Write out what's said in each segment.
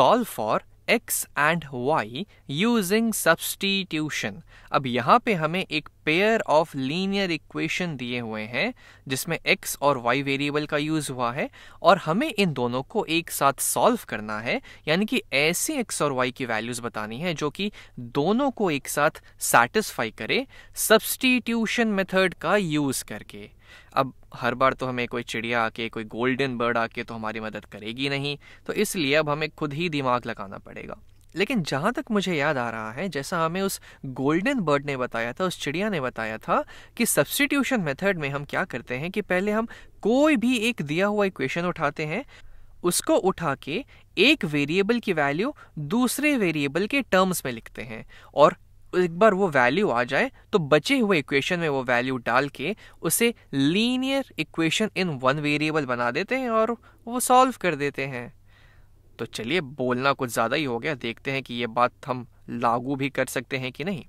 solve for x and y using substitution अब यहाँ पे हमें एक पेयर ऑफ लीनियर इक्वेशन दिए हुए हैं जिसमें x और y वेरिएबल का यूज हुआ है और हमें इन दोनों को एक साथ सॉल्व करना है यानी कि ऐसे x और y की वैल्यूज बतानी है जो कि दोनों को एक साथ सेटिस्फाई करे सब्सटीट्यूशन मेथड का यूज करके अब हर बार तो हमें कोई चिड़िया आके कोई गोल्डन बर्ड आके तो हमारी मदद करेगी नहीं तो इसलिए अब हमें खुद ही दिमाग लगाना पड़ेगा लेकिन जहाँ तक मुझे याद आ रहा है जैसा हमें उस गोल्डन बर्ड ने बताया था उस चिड़िया ने बताया था कि सब्सटीट्यूशन मेथड में हम क्या करते हैं कि पहले हम कोई भी एक दिया हुआ इक्वेशन उठाते हैं उसको उठा के एक वेरिएबल की वैल्यू दूसरे वेरिएबल के टर्म्स में लिखते हैं और एक बार वो वैल्यू आ जाए तो बचे हुए इक्वेशन में वो वैल्यू डाल के उसे linear equation in one variable बना देते हैं और वो सॉल्व कर देते हैं तो चलिए बोलना कुछ ज़्यादा ही हो गया देखते हैं कि ये बात हम लागू भी कर सकते हैं कि नहीं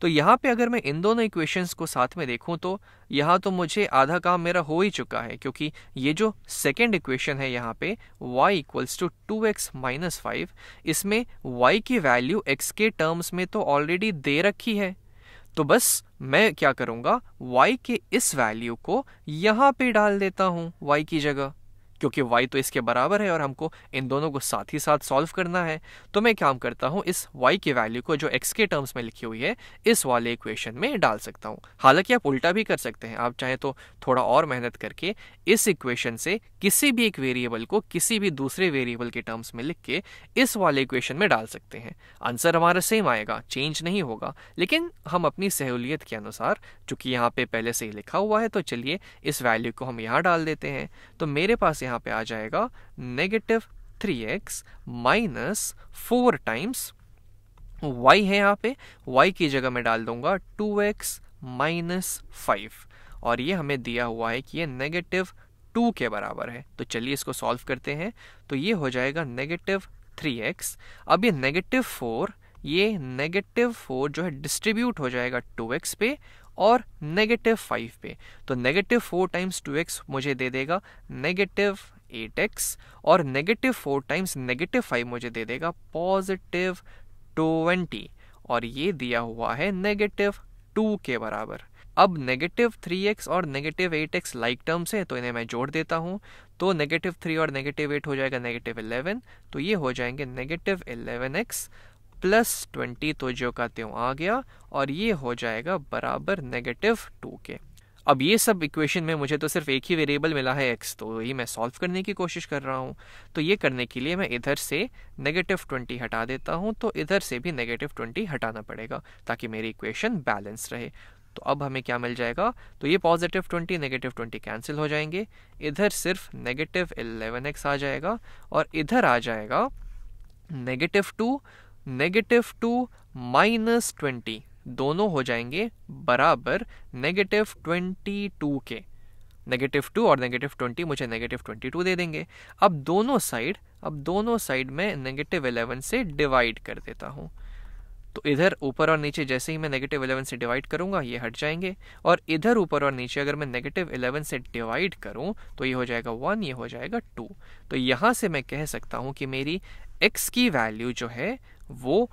तो यहाँ पे अगर मैं इन दोनों इक्वेशंस को साथ में देखूँ तो यहाँ तो मुझे आधा काम मेरा हो ही चुका है क्योंकि ये जो सेकेंड इक्वेशन है यहाँ पे y equals to two x minus five इसमें y की वैल्यू x के टर्म्स में तो ऑलरेडी दे रखी है तो बस मैं क्या करूँगा y के इस वैल्यू को यहाँ पे डाल देता हूँ y की जगह क्योंकि y तो इसके बराबर है और हमको इन दोनों को साथ ही साथ सॉल्व करना है तो मैं काम करता हूँ इस y की वैल्यू को जो x के टर्म्स में लिखी हुई है इस वाले इक्वेशन में डाल सकता हूँ हालांकि आप उल्टा भी कर सकते हैं आप चाहें तो थोड़ा और मेहनत करके इस इक्वेशन से किसी भी एक वेरिएबल को किसी भी दूसरे वेरिएबल के टर्म्स में लिख के इस वाले इक्वेशन में डाल सकते हैं आंसर हमारा सेम आएगा चेंज नहीं होगा लेकिन हम अपनी सहूलियत के अनुसार चूंकि यहाँ पे पहले से ही लिखा हुआ है तो चलिए इस वैल्यू को हम यहाँ डाल देते हैं तो मेरे पास यहाँ पे आ जाएगा negative three x minus four times y है यहाँ पे y की जगह मैं डाल दूंगा टू एक्स माइनस फाइव और ये हमें दिया हुआ है कि ये नेगेटिव टू के बराबर है तो चलिए इसको सॉल्व करते हैं तो ये हो जाएगा नेगेटिव थ्री एक्स अब ये नेगेटिव फोर ये नेगेटिव फोर जो है डिस्ट्रीब्यूट हो जाएगा टू एक्स पे और नेगेटिव फाइव पे तो negative four times two x मुझे दे देगा नेगेटिव एट एक्स और negative four times negative five मुझे दे देगा पॉजिटिव ट्वेंटी और ये दिया हुआ है नेगेटिव टू के बराबर अब नेगेटिव थ्री एक्स और negative eight x like terms है तो इन्हें मैं जोड़ देता हूँ तो नेगेटिव थ्री और नेगेटिव एट हो जाएगा नेगेटिव इलेवन तो ये हो जाएंगे negative eleven x plus twenty तो जो का त्यों आ गया और ये हो जाएगा बराबर नेगेटिव टू के अब ये सब इक्वेशन में मुझे तो सिर्फ एक ही वेरिएबल मिला है एक्स तो वही मैं सॉल्व करने की कोशिश कर रहा हूँ तो ये करने के लिए मैं इधर से नेगेटिव ट्वेंटी हटा देता हूँ तो इधर से भी नेगेटिव ट्वेंटी हटाना पड़ेगा ताकि मेरी इक्वेशन बैलेंस रहे तो अब हमें क्या मिल जाएगा तो ये positive twenty negative twenty cancel हो जाएंगे इधर सिर्फ नेगेटिव इलेवन एक्स आ जाएगा और इधर आ जाएगा negative two negative two minus twenty दोनों हो जाएंगे बराबर नेगेटिव ट्वेंटी टू के नेगेटिव टू और नेगेटिव ट्वेंटी मुझे नेगेटिव ट्वेंटी टू दे देंगे अब दोनों साइड अब दोनों साइड में नेगेटिव एलेवन से डिवाइड कर देता हूँ तो इधर ऊपर और नीचे जैसे ही मैं नेगेटिव इलेवन से डिवाइड करूंगा ये हट जाएंगे और इधर ऊपर और नीचे अगर मैं नेगेटिव इलेवन से डिवाइड करूँ तो ये हो जाएगा वन ये हो जाएगा टू तो यहाँ से मैं कह सकता हूँ कि मेरी एक्स की वैल्यू जो है वो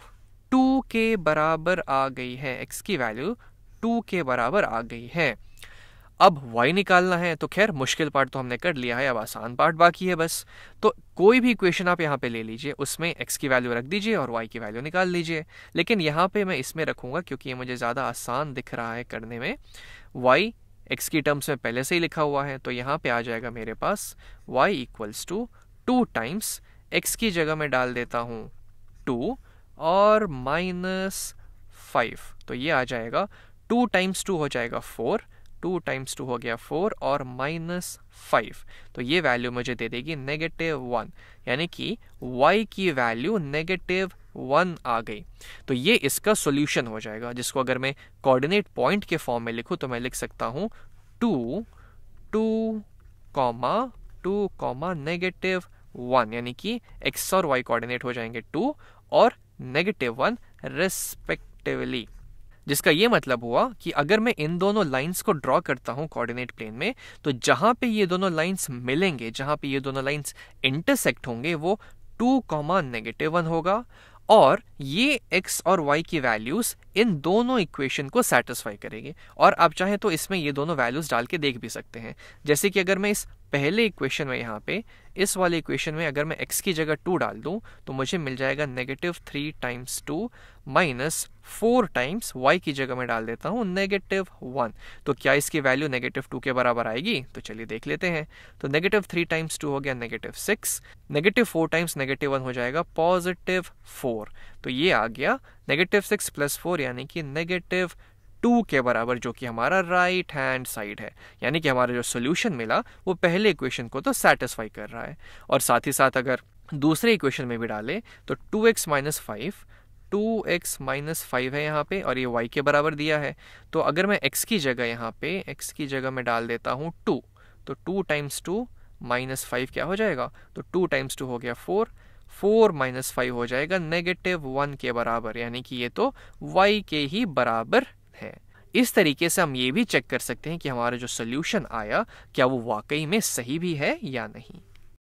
टू के बराबर आ गई है एक्स की वैल्यू टू के बराबर आ गई है अब वाई निकालना है तो खैर मुश्किल पार्ट तो हमने कर लिया है अब आसान पार्ट बाकी है बस तो कोई भी इक्वेशन आप यहाँ पे ले लीजिए उसमें एक्स की वैल्यू रख दीजिए और वाई की वैल्यू निकाल लीजिए लेकिन यहाँ पे मैं इसमें रखूँगा क्योंकि ये मुझे ज़्यादा आसान दिख रहा है करने में वाई एक्स की टर्म्स में पहले से ही लिखा हुआ है तो यहाँ पर आ जाएगा मेरे पास y equals to two times x की जगह मैं डाल देता हूँ टू और माइनस फाइव तो ये आ जाएगा टू टाइम्स टू हो जाएगा फोर टू टाइम्स टू हो गया फोर और माइनस फाइव तो ये वैल्यू मुझे दे देगी नेगेटिव वन यानी कि y की वैल्यू नेगेटिव वन आ गई तो ये इसका सोल्यूशन हो जाएगा जिसको अगर मैं कोऑर्डिनेट पॉइंट के फॉर्म में लिखूँ तो मैं लिख सकता हूँ two two comma two comma negative one यानी कि एक्स और वाई कोऑर्डिनेट हो जाएंगे टू और नेगेटिव वन रेस्पेक्टिवली जिसका ये मतलब हुआ कि अगर मैं इन दोनों लाइंस को ड्रॉ करता हूँ कोऑर्डिनेट प्लेन में तो जहाँ पे ये दोनों लाइंस मिलेंगे जहाँ पे ये दोनों लाइंस इंटरसेक्ट होंगे वो टू कॉमा नेगेटिव वन होगा और ये x और y की वैल्यूज इन दोनों इक्वेशन को सेटिस्फाई करेगी और आप चाहें तो इसमें ये दोनों वैल्यूज डाल के देख भी सकते हैं जैसे कि अगर मैं इस पहले इक्वेशन में यहाँ पे इस वाले इक्वेशन में अगर मैं x की जगह टू डाल दूँ तो मुझे मिल जाएगा negative three times two minus four times y की जगह मैं डाल देता हूँ नेगेटिव वन तो क्या इसकी वैल्यू नेगेटिव टू के बराबर आएगी तो चलिए देख लेते हैं तो नेगेटिव थ्री टाइम्स टू हो गया negative six negative four times negative one हो जाएगा पॉजिटिव फोर तो ये आ गया नेगेटिव सिक्स प्लस फोर यानी कि नेगेटिव टू के बराबर जो कि हमारा राइट हैंड साइड है यानी कि हमारा जो सोल्यूशन मिला वो पहले इक्वेशन को तो सेटिस्फाई कर रहा है और साथ ही साथ अगर दूसरे इक्वेशन में भी डालें तो two x minus five two x minus five है यहाँ पे और ये वाई के बराबर दिया है तो अगर मैं एक्स की जगह यहाँ पे एक्स की जगह मैं डाल देता हूँ टू तो two times two minus five क्या हो जाएगा तो टू टाइम्स टू हो गया फोर फोर माइनस फाइव हो जाएगा नेगेटिव वन के बराबर यानी कि ये तो वाई के ही बराबर है इस तरीके से हम ये भी चेक कर सकते हैं कि हमारा जो सोल्यूशन आया क्या वो वाकई में सही भी है या नहीं